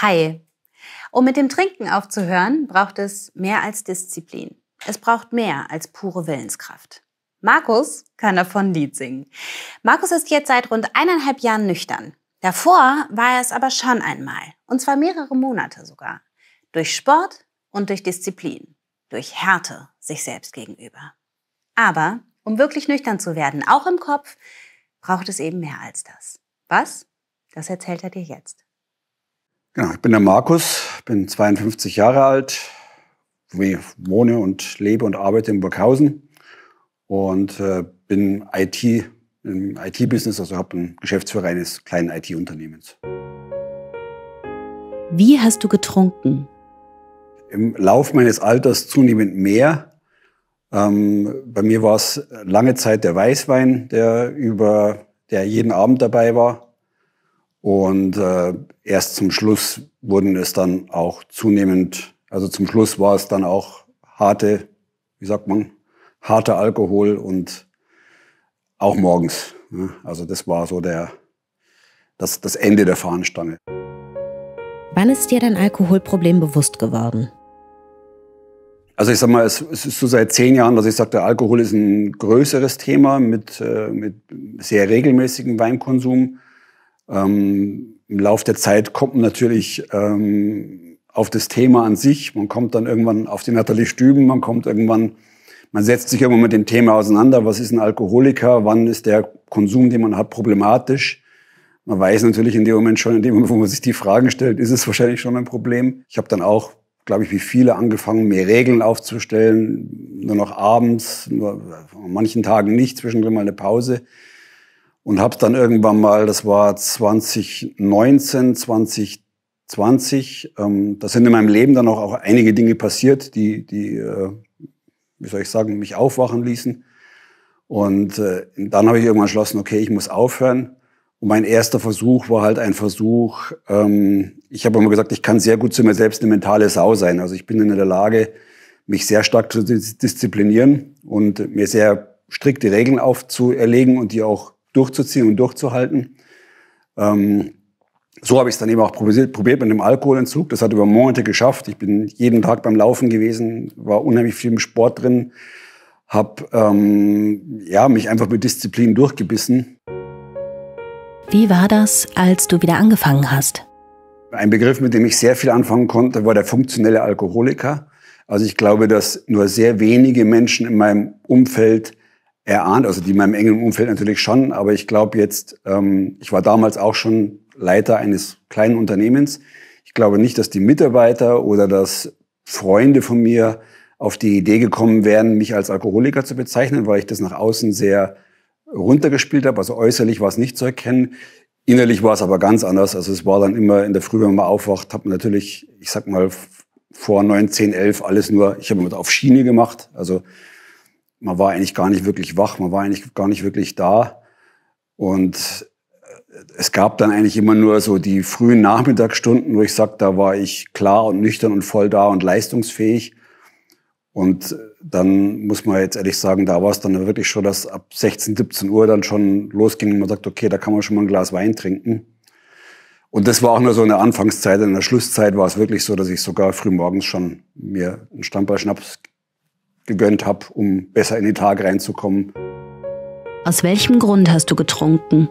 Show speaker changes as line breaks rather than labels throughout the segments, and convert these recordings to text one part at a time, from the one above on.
Hi. Um mit dem Trinken aufzuhören, braucht es mehr als Disziplin. Es braucht mehr als pure Willenskraft. Markus kann davon ein Lied singen. Markus ist jetzt seit rund eineinhalb Jahren nüchtern. Davor war er es aber schon einmal. Und zwar mehrere Monate sogar. Durch Sport und durch Disziplin. Durch Härte sich selbst gegenüber. Aber um wirklich nüchtern zu werden, auch im Kopf, braucht es eben mehr als das. Was? Das erzählt er dir jetzt. Genau, ich bin der Markus, bin 52 Jahre alt, wohne und lebe und arbeite in Burghausen und äh, bin IT im IT-Business, also habe einen Geschäftsführer eines kleinen IT-Unternehmens. Wie hast du getrunken? Im Lauf meines Alters zunehmend mehr. Ähm, bei mir war es lange Zeit der Weißwein, der über der jeden Abend dabei war. Und äh, erst zum Schluss wurden es dann auch zunehmend, also zum Schluss war es dann auch harte, wie sagt man, harter Alkohol und auch morgens. Ne? Also das war so der, das, das Ende der Fahnenstange. Wann ist dir dein Alkoholproblem bewusst geworden? Also ich sag mal, es, es ist so seit zehn Jahren, dass ich sage, der Alkohol ist ein größeres Thema mit, äh, mit sehr regelmäßigem Weinkonsum. Ähm, Im Lauf der Zeit kommt man natürlich ähm, auf das Thema an sich. Man kommt dann irgendwann auf die Nathalie Stüben, man kommt irgendwann, man setzt sich irgendwann mit dem Thema auseinander. Was ist ein Alkoholiker? Wann ist der Konsum, den man hat, problematisch? Man weiß natürlich in dem Moment schon, in dem Moment, wo man sich die Fragen stellt, ist es wahrscheinlich schon ein Problem. Ich habe dann auch glaube ich, wie viele angefangen, mir Regeln aufzustellen, nur noch abends, nur an manchen Tagen nicht, zwischendrin mal eine Pause und habe dann irgendwann mal, das war 2019, 2020, ähm, da sind in meinem Leben dann auch, auch einige Dinge passiert, die, die äh, wie soll ich sagen, mich aufwachen ließen. Und äh, dann habe ich irgendwann entschlossen, okay, ich muss aufhören. Und mein erster Versuch war halt ein Versuch, ähm, ich habe immer gesagt, ich kann sehr gut zu mir selbst eine mentale Sau sein. Also ich bin in der Lage, mich sehr stark zu disziplinieren und mir sehr strikte Regeln aufzuerlegen und die auch durchzuziehen und durchzuhalten. Ähm, so habe ich es dann eben auch probiert, probiert mit dem Alkoholentzug. Das hat über Monate geschafft. Ich bin jeden Tag beim Laufen gewesen, war unheimlich viel im Sport drin, habe ähm, ja, mich einfach mit Disziplin durchgebissen. Wie war das, als du wieder angefangen hast? Ein Begriff, mit dem ich sehr viel anfangen konnte, war der funktionelle Alkoholiker. Also ich glaube, dass nur sehr wenige Menschen in meinem Umfeld erahnt, also die in meinem engen Umfeld natürlich schon, aber ich glaube jetzt, ähm, ich war damals auch schon Leiter eines kleinen Unternehmens. Ich glaube nicht, dass die Mitarbeiter oder dass Freunde von mir auf die Idee gekommen wären, mich als Alkoholiker zu bezeichnen, weil ich das nach außen sehr runtergespielt habe. Also äußerlich war es nicht zu erkennen. Innerlich war es aber ganz anders. Also es war dann immer in der Früh, wenn man aufwacht, hat man natürlich, ich sag mal, vor neun, zehn, elf alles nur, ich habe immer auf Schiene gemacht. Also man war eigentlich gar nicht wirklich wach, man war eigentlich gar nicht wirklich da. Und äh, es gab dann eigentlich immer nur so die frühen Nachmittagsstunden, wo ich sage, da war ich klar und nüchtern und voll da und leistungsfähig. Und äh, dann muss man jetzt ehrlich sagen, da war es dann wirklich schon, dass ab 16, 17 Uhr dann schon losging und man sagt, okay, da kann man schon mal ein Glas Wein trinken. Und das war auch nur so in der Anfangszeit. In der Schlusszeit war es wirklich so, dass ich sogar früh morgens schon mir einen Stammball Schnaps gegönnt habe, um besser in den Tag reinzukommen. Aus welchem Grund hast du getrunken?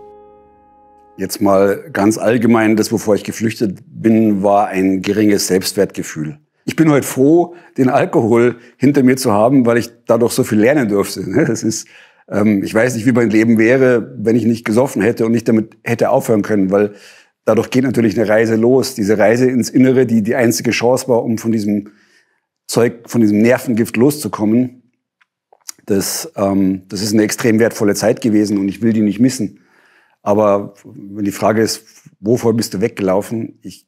Jetzt mal ganz allgemein, das wovor ich geflüchtet bin, war ein geringes Selbstwertgefühl. Ich bin heute froh, den Alkohol hinter mir zu haben, weil ich dadurch so viel lernen durfte. Das ist, ähm, ich weiß nicht, wie mein Leben wäre, wenn ich nicht gesoffen hätte und nicht damit hätte aufhören können, weil dadurch geht natürlich eine Reise los. Diese Reise ins Innere, die die einzige Chance war, um von diesem Zeug, von diesem Nervengift loszukommen, das, ähm, das ist eine extrem wertvolle Zeit gewesen und ich will die nicht missen. Aber wenn die Frage ist, wovor bist du weggelaufen? Ich,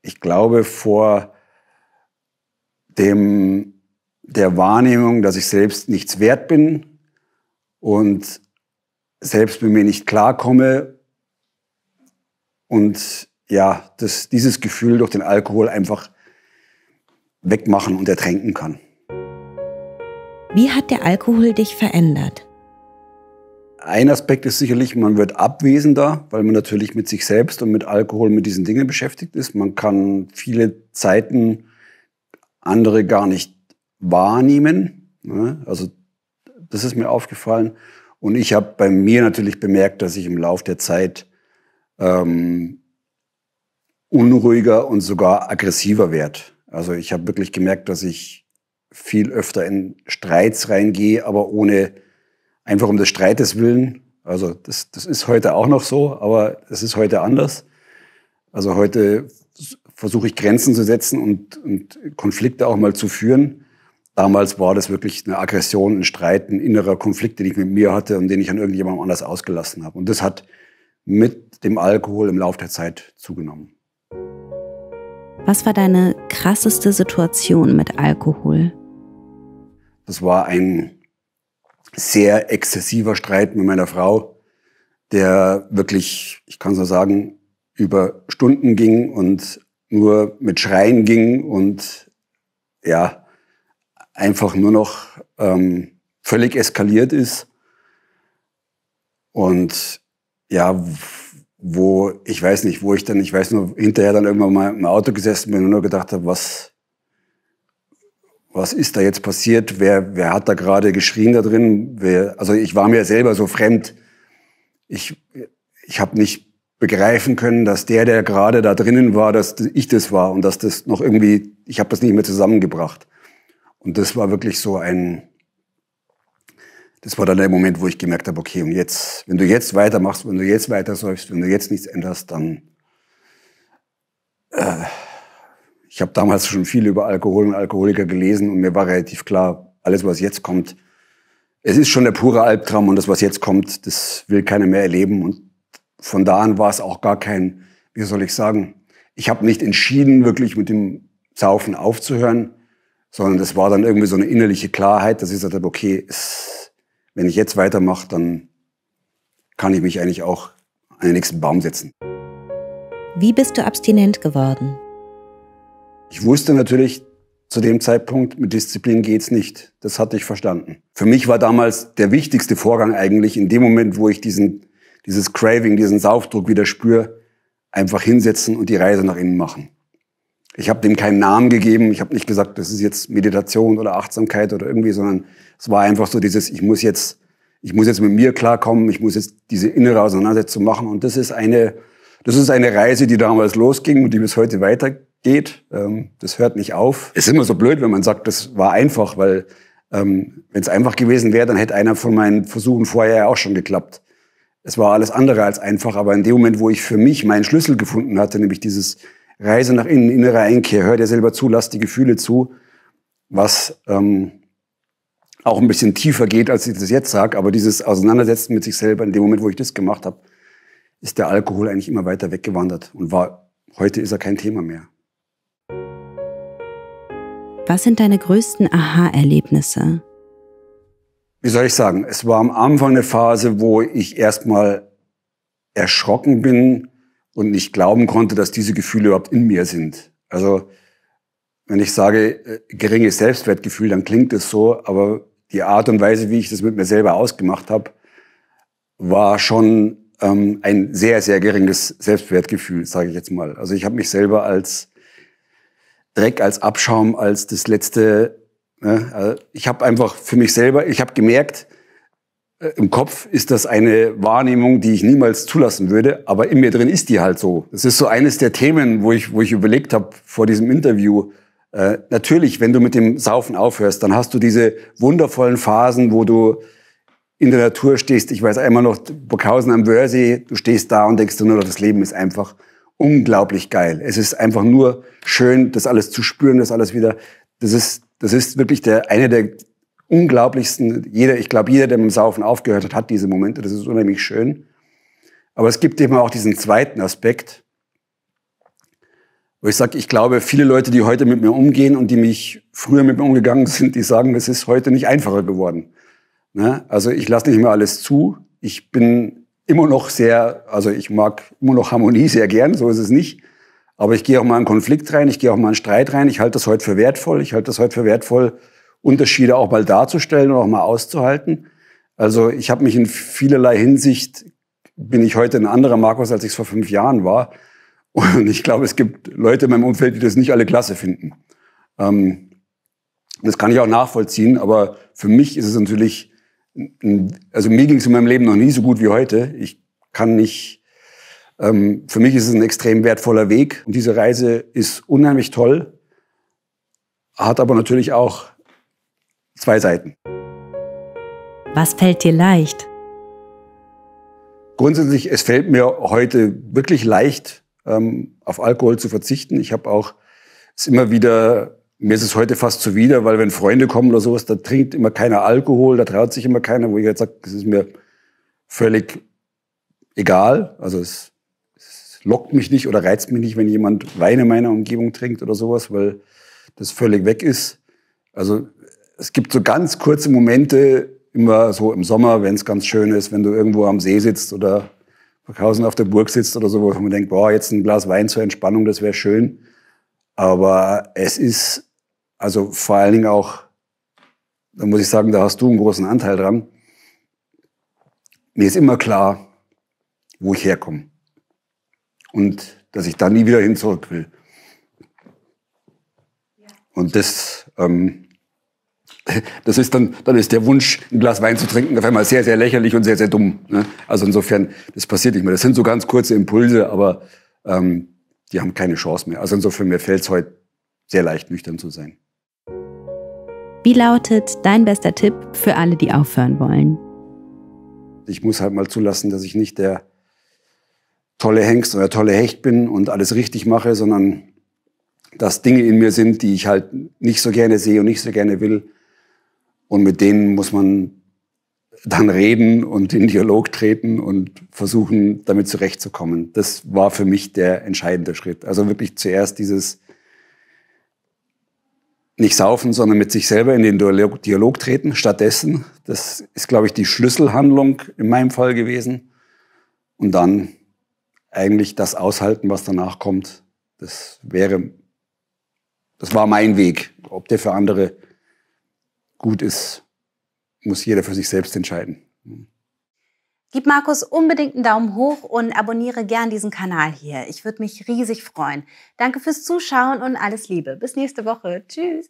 ich glaube vor dem, der Wahrnehmung, dass ich selbst nichts wert bin und selbst mit mir nicht klarkomme und ja, dass dieses Gefühl durch den Alkohol einfach wegmachen und ertränken kann. Wie hat der Alkohol dich verändert? Ein Aspekt ist sicherlich, man wird abwesender, weil man natürlich mit sich selbst und mit Alkohol, mit diesen Dingen beschäftigt ist. Man kann viele Zeiten andere gar nicht wahrnehmen. Ne? Also das ist mir aufgefallen. Und ich habe bei mir natürlich bemerkt, dass ich im Laufe der Zeit ähm, unruhiger und sogar aggressiver werde. Also ich habe wirklich gemerkt, dass ich viel öfter in Streits reingehe, aber ohne einfach um des Streites willen. Also das, das ist heute auch noch so, aber es ist heute anders. Also heute versuche ich Grenzen zu setzen und, und, Konflikte auch mal zu führen. Damals war das wirklich eine Aggression, ein Streit, ein innerer Konflikt, den ich mit mir hatte und den ich an irgendjemandem anders ausgelassen habe. Und das hat mit dem Alkohol im Laufe der Zeit zugenommen. Was war deine krasseste Situation mit Alkohol? Das war ein sehr exzessiver Streit mit meiner Frau, der wirklich, ich kann so sagen, über Stunden ging und nur mit Schreien ging und ja, einfach nur noch ähm, völlig eskaliert ist. Und ja, wo ich weiß nicht, wo ich dann, ich weiß nur, hinterher dann irgendwann mal im Auto gesessen bin und nur gedacht habe, was, was ist da jetzt passiert? Wer, wer hat da gerade geschrien da drin? Wer, also ich war mir selber so fremd. Ich, ich habe nicht begreifen können, dass der, der gerade da drinnen war, dass ich das war und dass das noch irgendwie, ich habe das nicht mehr zusammengebracht. Und das war wirklich so ein, das war dann der Moment, wo ich gemerkt habe, okay, und jetzt, wenn du jetzt weitermachst, wenn du jetzt weitersäufst, wenn du jetzt nichts änderst, dann... Äh, ich habe damals schon viel über Alkohol und Alkoholiker gelesen und mir war relativ klar, alles, was jetzt kommt, es ist schon der pure Albtraum und das, was jetzt kommt, das will keiner mehr erleben. Und von da an war es auch gar kein, wie soll ich sagen, ich habe nicht entschieden, wirklich mit dem Saufen aufzuhören, sondern das war dann irgendwie so eine innerliche Klarheit, dass ich gesagt habe, okay, es wenn ich jetzt weitermache, dann kann ich mich eigentlich auch an den nächsten Baum setzen. Wie bist du abstinent geworden? Ich wusste natürlich zu dem Zeitpunkt, mit Disziplin geht's nicht. Das hatte ich verstanden. Für mich war damals der wichtigste Vorgang eigentlich in dem Moment, wo ich diesen, dieses Craving, diesen Saufdruck wieder spüre, einfach hinsetzen und die Reise nach innen machen. Ich habe dem keinen Namen gegeben. Ich habe nicht gesagt, das ist jetzt Meditation oder Achtsamkeit oder irgendwie, sondern es war einfach so dieses, ich muss jetzt, ich muss jetzt mit mir klarkommen, ich muss jetzt diese innere Auseinandersetzung machen. Und das ist eine, das ist eine Reise, die damals losging und die bis heute weitergeht. Ähm, das hört nicht auf. Es ist immer so blöd, wenn man sagt, das war einfach, weil ähm, wenn es einfach gewesen wäre, dann hätte einer von meinen Versuchen vorher ja auch schon geklappt. Es war alles andere als einfach, aber in dem Moment, wo ich für mich meinen Schlüssel gefunden hatte, nämlich dieses Reise nach innen, innere Einkehr, hör dir selber zu, lass die Gefühle zu, was ähm, auch ein bisschen tiefer geht, als ich das jetzt sage, aber dieses Auseinandersetzen mit sich selber, in dem Moment, wo ich das gemacht habe, ist der Alkohol eigentlich immer weiter weggewandert und war, heute ist er kein Thema mehr. Was sind deine größten Aha-Erlebnisse? Wie soll ich sagen? Es war am Anfang eine Phase, wo ich erstmal erschrocken bin, und nicht glauben konnte, dass diese Gefühle überhaupt in mir sind. Also wenn ich sage äh, geringes Selbstwertgefühl, dann klingt es so, aber die Art und Weise, wie ich das mit mir selber ausgemacht habe, war schon ähm, ein sehr, sehr geringes Selbstwertgefühl, sage ich jetzt mal. Also ich habe mich selber als Dreck, als Abschaum, als das letzte, ne? also ich habe einfach für mich selber, ich habe gemerkt, äh, im Kopf ist das eine Wahrnehmung, die ich niemals zulassen würde, aber in mir drin ist die halt so. Das ist so eines der Themen, wo ich, wo ich überlegt habe vor diesem Interview. Äh, natürlich, wenn du mit dem Saufen aufhörst, dann hast du diese wundervollen Phasen, wo du in der Natur stehst. Ich weiß einmal noch, Burghausen am Wörsee, du stehst da und denkst dir nur das Leben ist einfach unglaublich geil. Es ist einfach nur schön, das alles zu spüren, das alles wieder. Das ist, das ist wirklich der, eine der unglaublichsten, jeder, ich glaube, jeder, der mit dem Saufen aufgehört hat, hat diese Momente, das ist unheimlich schön. Aber es gibt eben auch diesen zweiten Aspekt, wo ich sage, ich glaube, viele Leute, die heute mit mir umgehen und die mich früher mit mir umgegangen sind, die sagen, es ist heute nicht einfacher geworden. Ne? Also ich lasse nicht mehr alles zu. Ich bin immer noch sehr, also ich mag immer noch Harmonie sehr gern, so ist es nicht. Aber ich gehe auch mal in Konflikt rein, ich gehe auch mal in Streit rein. Ich halte das heute für wertvoll. Ich halte das heute für wertvoll, Unterschiede auch mal darzustellen und auch mal auszuhalten. Also ich habe mich in vielerlei Hinsicht, bin ich heute ein anderer Markus, als ich es vor fünf Jahren war. Und ich glaube, es gibt Leute in meinem Umfeld, die das nicht alle klasse finden. Ähm, das kann ich auch nachvollziehen, aber für mich ist es natürlich, also mir ging es in meinem Leben noch nie so gut wie heute. Ich kann nicht, ähm, für mich ist es ein extrem wertvoller Weg. Und diese Reise ist unheimlich toll, hat aber natürlich auch zwei Seiten. Was fällt dir leicht? Grundsätzlich, es fällt mir heute wirklich leicht, ähm, auf Alkohol zu verzichten. Ich habe auch es immer wieder, mir ist es heute fast zuwider, weil wenn Freunde kommen oder sowas, da trinkt immer keiner Alkohol, da traut sich immer keiner, wo ich jetzt sage, es ist mir völlig egal. Also es, es, lockt mich nicht oder reizt mich nicht, wenn jemand Wein in meiner Umgebung trinkt oder sowas, weil das völlig weg ist. Also es gibt so ganz kurze Momente, immer so im Sommer, wenn es ganz schön ist, wenn du irgendwo am See sitzt oder Burghausen auf der Burg sitzt oder so, wo man denkt, boah, jetzt ein Glas Wein zur Entspannung, das wäre schön. Aber es ist, also vor allen Dingen auch, da muss ich sagen, da hast du einen großen Anteil dran. Mir ist immer klar, wo ich herkomme. Und dass ich da nie wieder hin zurück will. Und das, ähm, das ist dann, dann ist der Wunsch, ein Glas Wein zu trinken, auf einmal sehr, sehr lächerlich und sehr, sehr dumm. Ne? Also insofern, das passiert nicht mehr. Das sind so ganz kurze Impulse, aber ähm, die haben keine Chance mehr. Also insofern, mir fällt es heute sehr leicht, nüchtern zu sein. Wie lautet dein bester Tipp für alle, die aufhören wollen? Ich muss halt mal zulassen, dass ich nicht der tolle Hengst oder tolle Hecht bin und alles richtig mache, sondern dass Dinge in mir sind, die ich halt nicht so gerne sehe und nicht so gerne will und mit denen muss man dann reden und in Dialog treten und versuchen, damit zurechtzukommen. Das war für mich der entscheidende Schritt. Also wirklich zuerst dieses nicht saufen, sondern mit sich selber in den Dialog, Dialog treten. Stattdessen, das ist, glaube ich, die Schlüsselhandlung in meinem Fall gewesen. Und dann eigentlich das aushalten, was danach kommt. Das wäre, das war mein Weg. Ob der für andere gut ist, muss jeder für sich selbst entscheiden. Gib Markus unbedingt einen Daumen hoch und abonniere gern diesen Kanal hier. Ich würde mich riesig freuen. Danke fürs Zuschauen und alles Liebe. Bis nächste Woche. Tschüss.